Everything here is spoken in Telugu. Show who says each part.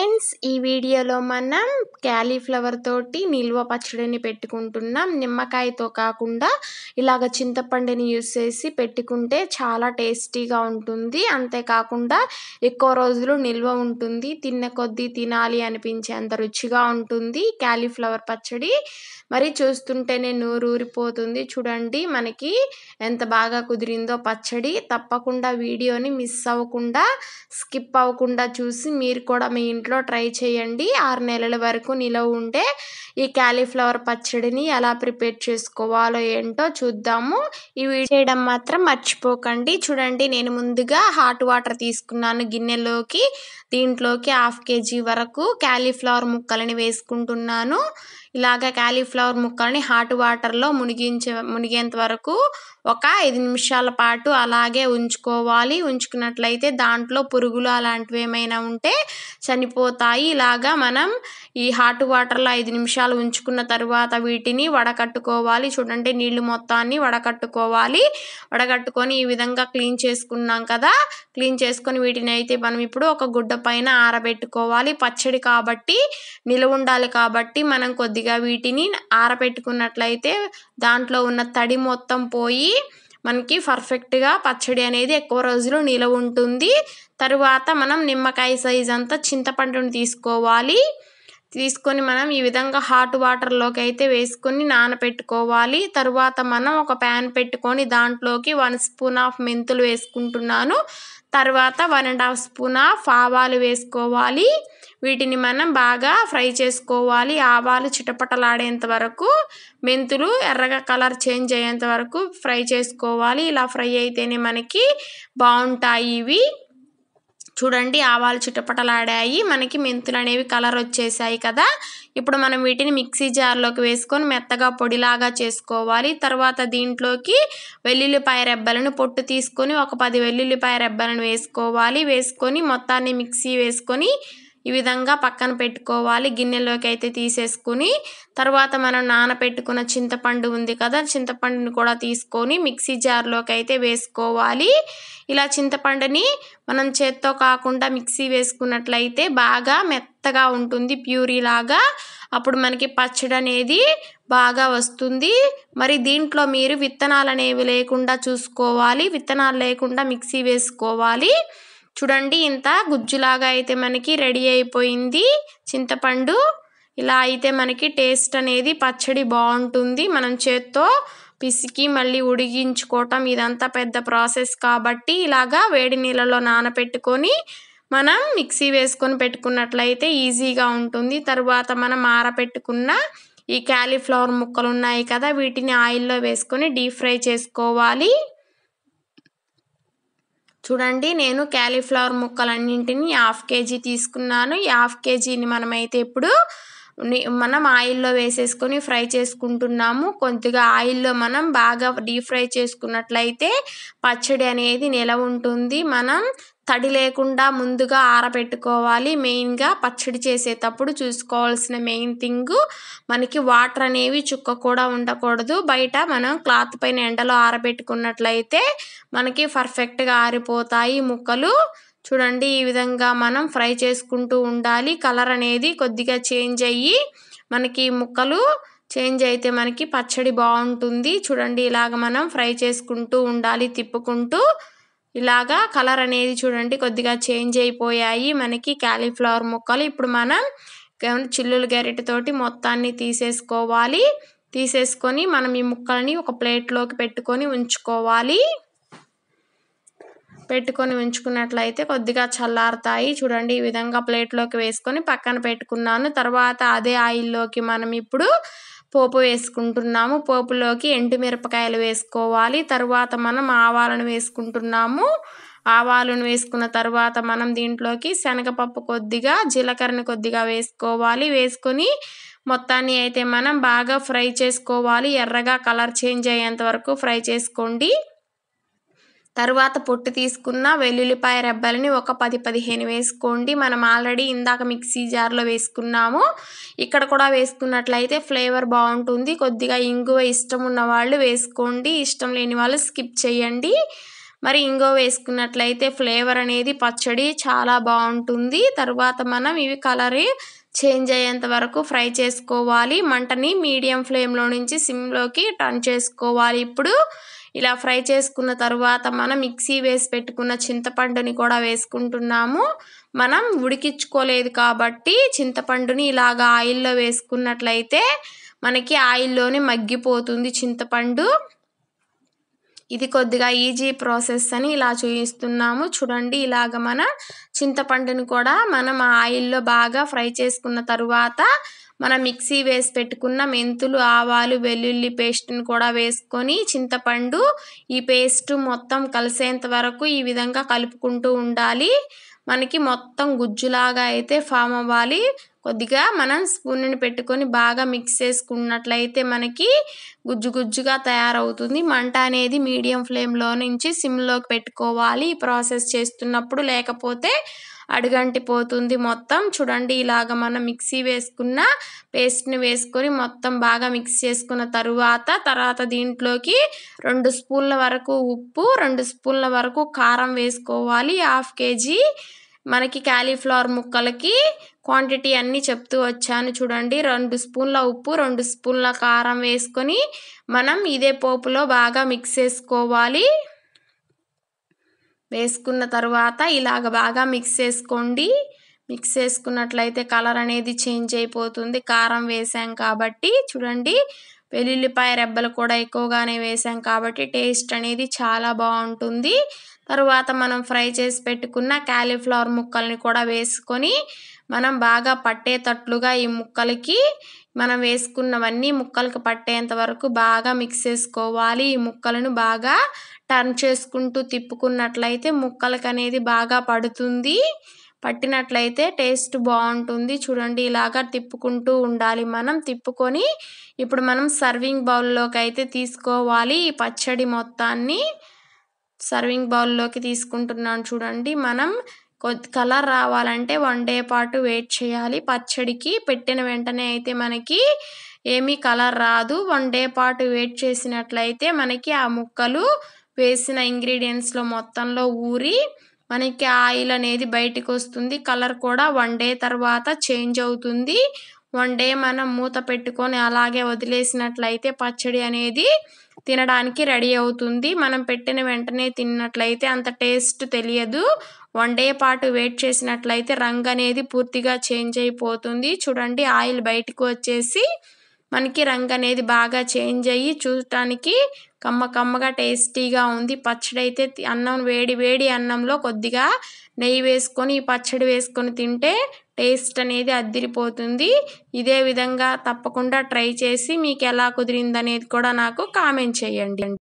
Speaker 1: ఫ్రెండ్స్ ఈ వీడియోలో మనం క్యాలీఫ్లవర్ తోటి నిల్వ పచ్చడిని పెట్టుకుంటున్నాం నిమ్మకాయతో కాకుండా ఇలాగ చింతపండుని యూస్ చేసి పెట్టుకుంటే చాలా టేస్టీగా ఉంటుంది అంతేకాకుండా ఎక్కువ రోజులు నిల్వ ఉంటుంది తిన్న కొద్దీ తినాలి అనిపించేంత రుచిగా ఉంటుంది క్యాలీఫ్లవర్ పచ్చడి మరి చూస్తుంటేనే నూరూరిపోతుంది చూడండి మనకి ఎంత బాగా కుదిరిందో పచ్చడి తప్పకుండా వీడియోని మిస్ అవ్వకుండా స్కిప్ అవ్వకుండా చూసి మీరు కూడా మీ ఇంట్లో ఇంట్లో ట్రై చేయండి ఆరు నెలల వరకు నిలవ ఉండే ఈ క్యాలీఫ్లవర్ పచ్చడిని ఎలా ప్రిపేర్ చేసుకోవాలో ఏంటో చూద్దాము ఇవి చేయడం మాత్రం మర్చిపోకండి చూడండి నేను ముందుగా హాట్ వాటర్ తీసుకున్నాను గిన్నెలోకి దీంట్లోకి హాఫ్ కేజీ వరకు క్యాలీఫ్లవర్ ముక్కలని వేసుకుంటున్నాను ఇలాగ క్యాలీఫ్లవర్ ముక్కల్ని హాట్ వాటర్లో మునిగించే మునిగేంత వరకు ఒక ఐదు నిమిషాల పాటు అలాగే ఉంచుకోవాలి ఉంచుకున్నట్లయితే దాంట్లో పురుగులు అలాంటివి ఏమైనా ఉంటే చనిపోతాయి ఇలాగా మనం ఈ హాట్ వాటర్లో ఐదు నిమిషాలు ఉంచుకున్న తర్వాత వీటిని వడకట్టుకోవాలి చూడండి నీళ్లు మొత్తాన్ని వడకట్టుకోవాలి వడకట్టుకొని ఈ విధంగా క్లీన్ చేసుకున్నాం కదా క్లీన్ చేసుకొని వీటిని అయితే మనం ఇప్పుడు ఒక గుడ్డ పైన ఆరబెట్టుకోవాలి పచ్చడి కాబట్టి నిలువ ఉండాలి కాబట్టి మనం కొద్దిగా వీటిని ఆరబెట్టుకున్నట్లయితే దాంట్లో ఉన్న తడి మొత్తం పోయి మనకి పర్ఫెక్ట్గా పచ్చడి అనేది ఎక్కువ రోజులు నిలవ ఉంటుంది తరువాత మనం నిమ్మకాయ సైజ్ అంతా చింతపండుని తీసుకోవాలి తీసుకొని మనం ఈ విధంగా హాట్ వాటర్లోకి అయితే వేసుకొని నానపెట్టుకోవాలి తరువాత మనం ఒక ప్యాన్ పెట్టుకొని దాంట్లోకి వన్ స్పూన్ ఆఫ్ మెంతులు వేసుకుంటున్నాను తర్వాత one and half spoon of ఆవాలు వేసుకోవాలి వీటిని మనం బాగా ఫ్రై చేసుకోవాలి ఆవాలు చిటపటలాడేంత వరకు మెంతులు ఎర్రగా కలర్ చేంజ్ అయ్యేంత వరకు ఫ్రై చేసుకోవాలి ఇలా ఫ్రై అయితేనే మనకి బాగుంటాయి ఇవి చూడండి ఆవాలు చిటపటలాడాయి మనకి మెంతులు అనేవి కలర్ వచ్చేసాయి కదా ఇప్పుడు మనం వీటిని మిక్సీ జార్లోకి వేసుకొని మెత్తగా పొడిలాగా చేసుకోవాలి తర్వాత దీంట్లోకి వెల్లుల్లిపాయ రెబ్బలను పొట్టు తీసుకొని ఒక పది వెల్లుల్లిపాయ రెబ్బలను వేసుకోవాలి వేసుకొని మొత్తాన్ని మిక్సీ వేసుకొని ఈ విధంగా పక్కన పెట్టుకోవాలి గిన్నెలోకి అయితే తీసేసుకుని తర్వాత మనం నానపెట్టుకున్న చింతపండు ఉంది కదా చింతపండుని కూడా తీసుకొని మిక్సీ జార్లోకి అయితే వేసుకోవాలి ఇలా చింతపండుని మనం చేత్తో కాకుండా మిక్సీ వేసుకున్నట్లయితే బాగా మెత్తగా ఉంటుంది ప్యూరీ లాగా అప్పుడు మనకి పచ్చడి అనేది బాగా వస్తుంది మరి దీంట్లో మీరు విత్తనాలు అనేవి లేకుండా చూసుకోవాలి విత్తనాలు లేకుండా మిక్సీ వేసుకోవాలి చూడండి ఇంత గుజ్జులాగా అయితే మనకి రెడీ అయిపోయింది చింతపండు ఇలా అయితే మనకి టేస్ట్ అనేది పచ్చడి బాగుంటుంది మనం చేత్తో పిసికి మళ్ళీ ఉడిగించుకోవటం ఇదంతా పెద్ద ప్రాసెస్ కాబట్టి ఇలాగా వేడి నీళ్ళలో నానపెట్టుకొని మనం మిక్సీ వేసుకొని పెట్టుకున్నట్లయితే ఈజీగా ఉంటుంది తరువాత మనం ఆరపెట్టుకున్న ఈ క్యాలీఫ్లవర్ ముక్కలు ఉన్నాయి కదా వీటిని ఆయిల్లో వేసుకొని డీప్ ఫ్రై చేసుకోవాలి చూడండి నేను క్యాలీఫ్లవర్ ముక్కలన్నింటినీ హాఫ్ కేజీ తీసుకున్నాను ఈ హాఫ్ కేజీని మనమైతే ఇప్పుడు మనం ఆయిల్లో వేసేసుకొని ఫ్రై చేసుకుంటున్నాము కొద్దిగా ఆయిల్లో మనం బాగా డీప్ ఫ్రై చేసుకున్నట్లయితే పచ్చడి అనేది నిలవ ఉంటుంది మనం తడి లేకుండా ముందుగా ఆరబెట్టుకోవాలి మెయిన్గా పచ్చడి చేసేటప్పుడు చూసుకోవాల్సిన మెయిన్ థింగ్ మనకి వాటర్ అనేవి చుక్క కూడా ఉండకూడదు బయట మనం క్లాత్ పైన ఎండలో ఆరబెట్టుకున్నట్లయితే మనకి పర్ఫెక్ట్గా ఆరిపోతాయి ముక్కలు చూడండి ఈ విధంగా మనం ఫ్రై చేసుకుంటూ ఉండాలి కలర్ అనేది కొద్దిగా చేంజ్ అయ్యి మనకి ముక్కలు చేంజ్ అయితే మనకి పచ్చడి బాగుంటుంది చూడండి ఇలాగ మనం ఫ్రై చేసుకుంటూ ఉండాలి తిప్పుకుంటూ ఇలాగా కలర్ అనేది చూడండి కొద్దిగా చేంజ్ అయిపోయాయి మనకి క్యాలీఫ్లవర్ ముక్కలు ఇప్పుడు మనం చిల్లులు గరిటెతోటి మొత్తాన్ని తీసేసుకోవాలి తీసేసుకొని మనం ఈ ముక్కల్ని ఒక ప్లేట్లోకి పెట్టుకొని ఉంచుకోవాలి పెట్టుకొని ఉంచుకున్నట్లయితే కొద్దిగా చల్లారుతాయి చూడండి ఈ విధంగా ప్లేట్లోకి వేసుకొని పక్కన పెట్టుకున్నాను తర్వాత అదే ఆయిల్లోకి మనం ఇప్పుడు పోపు వేసుకుంటున్నాము పోపులోకి ఎండుమిరపకాయలు వేసుకోవాలి తర్వాత మనం ఆవాలను వేసుకుంటున్నాము ఆవాలను వేసుకున్న తర్వాత మనం దీంట్లోకి శనగపప్పు కొద్దిగా జీలకర్రని కొద్దిగా వేసుకోవాలి వేసుకొని మొత్తాన్ని అయితే మనం బాగా ఫ్రై చేసుకోవాలి ఎర్రగా కలర్ చేంజ్ అయ్యేంత వరకు ఫ్రై చేసుకోండి తరువాత పొట్టు తీసుకున్న వెల్లుల్లిపాయ రెబ్బలని ఒక పది పదిహేను వేసుకోండి మనం ఆల్రెడీ ఇందాక మిక్సీ జార్లో వేసుకున్నాము ఇక్కడ కూడా వేసుకున్నట్లయితే ఫ్లేవర్ బాగుంటుంది కొద్దిగా ఇంగువ ఇష్టం ఉన్న వాళ్ళు వేసుకోండి ఇష్టం లేని వాళ్ళు స్కిప్ చేయండి మరి ఇంగో వేసుకున్నట్లయితే ఫ్లేవర్ అనేది పచ్చడి చాలా బాగుంటుంది తర్వాత మనం ఇవి కలర్ చేంజ్ అయ్యేంత వరకు ఫ్రై చేసుకోవాలి మంటని మీడియం ఫ్లేమ్లో నుంచి సిమ్లోకి టర్న్ చేసుకోవాలి ఇప్పుడు ఇలా ఫ్రై చేసుకున్న తర్వాత మనం మిక్సీ వేసి పెట్టుకున్న చింతపండుని కూడా వేసుకుంటున్నాము మనం ఉడికించుకోలేదు కాబట్టి చింతపండుని ఇలాగ ఆయిల్లో వేసుకున్నట్లయితే మనకి ఆయిల్లోనే మగ్గిపోతుంది చింతపండు ఇది కొద్దిగా ఈజీ ప్రాసెస్ అని ఇలా చూపిస్తున్నాము చూడండి ఇలాగ మన చింతపండుని కూడా మనం ఆయిల్లో బాగా ఫ్రై చేసుకున్న తరువాత మనం మిక్సీ వేసి పెట్టుకున్న మెంతులు ఆవాలు వెల్లుల్లి పేస్ట్ని కూడా వేసుకొని చింతపండు ఈ పేస్ట్ మొత్తం కలిసేంత వరకు ఈ విధంగా కలుపుకుంటూ ఉండాలి మనకి మొత్తం గుజ్జులాగా అయితే ఫామ్ అవ్వాలి కొద్దిగా మనం స్పూన్ని పెట్టుకొని బాగా మిక్స్ చేసుకున్నట్లయితే మనకి గుజ్జు గుజ్జుగా తయారవుతుంది మంట అనేది మీడియం ఫ్లేమ్లో నుంచి సిమ్లోకి పెట్టుకోవాలి ఈ ప్రాసెస్ చేస్తున్నప్పుడు లేకపోతే అడుగంటి పోతుంది మొత్తం చూడండి ఇలాగ మనం మిక్సీ వేసుకున్న పేస్ట్ని వేసుకొని మొత్తం బాగా మిక్స్ చేసుకున్న తరువాత తర్వాత దీంట్లోకి రెండు స్పూన్ల వరకు ఉప్పు రెండు స్పూన్ల వరకు కారం వేసుకోవాలి హాఫ్ కేజీ మనకి క్యాలీఫ్లవర్ ముక్కలకి క్వాంటిటీ అన్నీ చెప్తూ వచ్చాను చూడండి రెండు స్పూన్ల ఉప్పు రెండు స్పూన్ల కారం వేసుకొని మనం ఇదే పోపులో బాగా మిక్స్ చేసుకోవాలి వేసుకున్న తర్వాత ఇలాగ బాగా మిక్స్ చేసుకోండి మిక్స్ చేసుకున్నట్లయితే కలర్ అనేది చేంజ్ అయిపోతుంది కారం వేసాం కాబట్టి చూడండి వెల్లుల్లిపాయ రెబ్బలు కూడా ఎక్కువగానే వేసాం కాబట్టి టేస్ట్ అనేది చాలా బాగుంటుంది తరువాత మనం ఫ్రై చేసి పెట్టుకున్న క్యాలీఫ్లవర్ ముక్కల్ని కూడా వేసుకొని మనం బాగా పట్టేటట్లుగా ఈ ముక్కలకి మనం వేసుకున్నవన్నీ ముక్కలకు పట్టేంత వరకు బాగా మిక్స్ చేసుకోవాలి ఈ ముక్కలను బాగా టర్న్ చేసుకుంటూ తిప్పుకున్నట్లయితే ముక్కలకు అనేది బాగా పడుతుంది పట్టినట్లయితే టేస్ట్ బాగుంటుంది చూడండి ఇలాగా తిప్పుకుంటూ ఉండాలి మనం తిప్పుకొని ఇప్పుడు మనం సర్వింగ్ బౌల్లోకి అయితే తీసుకోవాలి ఈ పచ్చడి మొత్తాన్ని సర్వింగ్ బౌల్లోకి తీసుకుంటున్నాను చూడండి మనం కలర్ రావాలంటే వన్ డే పాటు వెయిట్ చేయాలి పచ్చడికి పెట్టిన వెంటనే అయితే మనకి ఏమీ కలర్ రాదు వన్ డే పాటు వెయిట్ చేసినట్లయితే మనకి ఆ ముక్కలు వేసిన ఇంగ్రీడియంట్స్లో మొత్తంలో ఊరి మనకి ఆయిల్ అనేది బయటకు వస్తుంది కలర్ కూడా వన్ డే తర్వాత చేంజ్ అవుతుంది వన్ డే మనం మూత పెట్టుకొని అలాగే వదిలేసినట్లయితే పచ్చడి అనేది తినడానికి రెడీ అవుతుంది మనం పెట్టిన వెంటనే తిన్నట్లయితే అంత టేస్ట్ తెలియదు వన్ డే పాటు వెయిట్ చేసినట్లయితే రంగు అనేది పూర్తిగా చేంజ్ అయిపోతుంది చూడండి ఆయిల్ బయటకు వచ్చేసి మనకి రంగు అనేది బాగా చేంజ్ అయ్యి చూడటానికి కమ్మ కమ్మగా టేస్టీగా ఉంది పచ్చడి అయితే అన్నం వేడి వేడి అన్నంలో కొద్దిగా నెయ్యి వేసుకొని ఈ పచ్చడి వేసుకొని తింటే టేస్ట్ అనేది అద్దిరిపోతుంది ఇదే విధంగా తప్పకుండా ట్రై చేసి మీకు ఎలా కుదిరింది అనేది కూడా నాకు కామెంట్ చేయండి